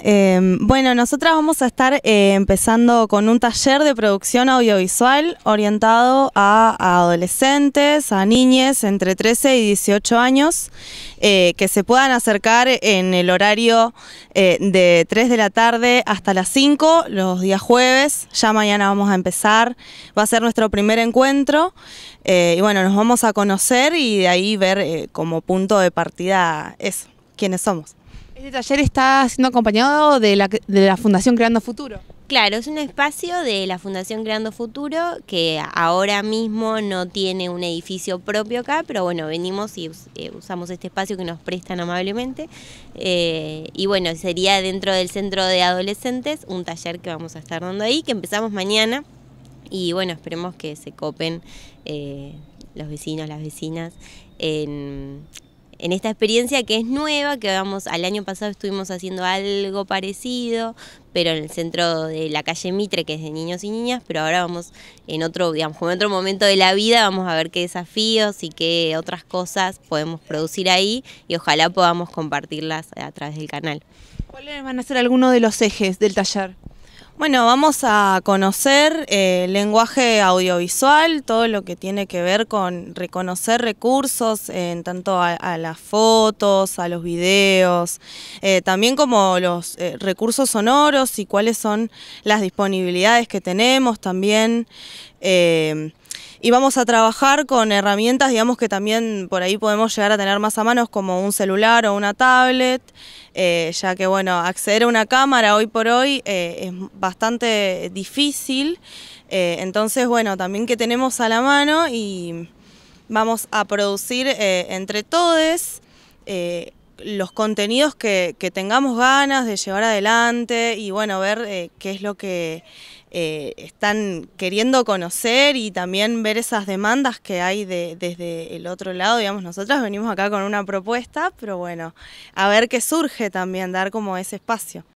Em, bueno, nosotras vamos a estar eh, empezando con un taller de producción audiovisual orientado a, adolescentes, a niñes entre 13 y 18 años, eh, que se puedan acercar en el horario eh, de 3 de la tarde hasta las 5, los días jueves. Ya mañana vamos a empezar, va a ser nuestro primer encuentro. y bueno, nos vamos a conocer y de ahí ver como punto de partida es quiénes somos. Este taller está siendo acompañado de la, Fundación Creando Futuro. Claro, es un espacio de la Fundación Creando Futuro que ahora mismo no tiene un edificio propio acá, pero bueno, venimos y eh, usamos este espacio que nos prestan amablemente. Eh, y bueno, sería dentro del centro de adolescentes un taller que vamos a estar dando ahí, que empezamos mañana. Y bueno, esperemos que se copen eh, los vecinos, las vecinas en en esta experiencia que es nueva, que vamos, al año pasado estuvimos haciendo algo parecido, pero en el centro de la calle Mitre, que es de niños y niñas, pero ahora vamos en otro, digamos, en otro momento de la vida, vamos a ver qué desafíos y qué otras cosas podemos producir ahí y ojalá podamos compartirlas a través del canal. ¿Cuáles van a ser algunos de los ejes del taller? Bueno, vamos a conocer eh, lenguaje audiovisual, todo lo que tiene que ver con reconocer recursos en tanto a, las fotos, a los videos, eh, también como los eh, recursos sonoros y cuáles son las disponibilidades que tenemos también. Eh, y vamos a trabajar con herramientas, digamos que también por ahí podemos llegar a tener más a manos como un celular o una tablet, eh, ya que bueno, acceder a una cámara hoy por hoy eh, es bastante difícil, eh, entonces bueno, también que tenemos a la mano y vamos a producir entre todos los contenidos que, que, tengamos ganas de llevar adelante y bueno, ver eh, qué es lo que eh, están queriendo conocer y también ver esas demandas que hay de, desde el otro lado. Digamos, nosotras venimos acá con una propuesta, pero bueno, a ver qué surge también, dar como ese espacio.